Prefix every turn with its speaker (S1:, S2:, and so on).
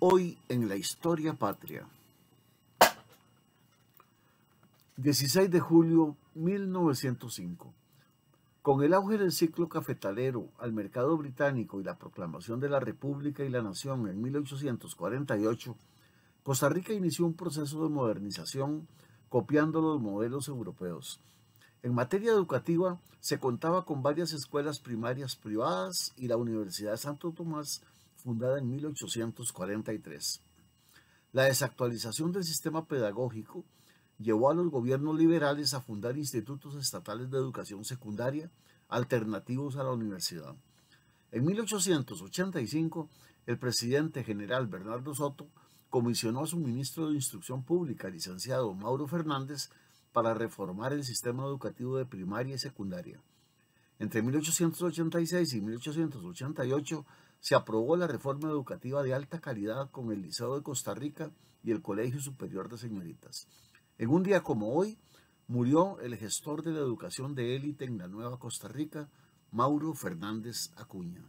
S1: Hoy en la historia patria. 16 de julio 1905. Con el auge del ciclo cafetalero al mercado británico y la proclamación de la República y la Nación en 1848, Costa Rica inició un proceso de modernización copiando los modelos europeos. En materia educativa, se contaba con varias escuelas primarias privadas y la Universidad Santo Tomás fundada en 1843. La desactualización del sistema pedagógico llevó a los gobiernos liberales a fundar institutos estatales de educación secundaria alternativos a la universidad. En 1885, el presidente general Bernardo Soto comisionó a su ministro de Instrucción Pública, licenciado Mauro Fernández, para reformar el sistema educativo de primaria y secundaria. Entre 1886 y 1888 se aprobó la reforma educativa de alta calidad con el Liceo de Costa Rica y el Colegio Superior de Señoritas. En un día como hoy, murió el gestor de la educación de élite en la Nueva Costa Rica, Mauro Fernández Acuña.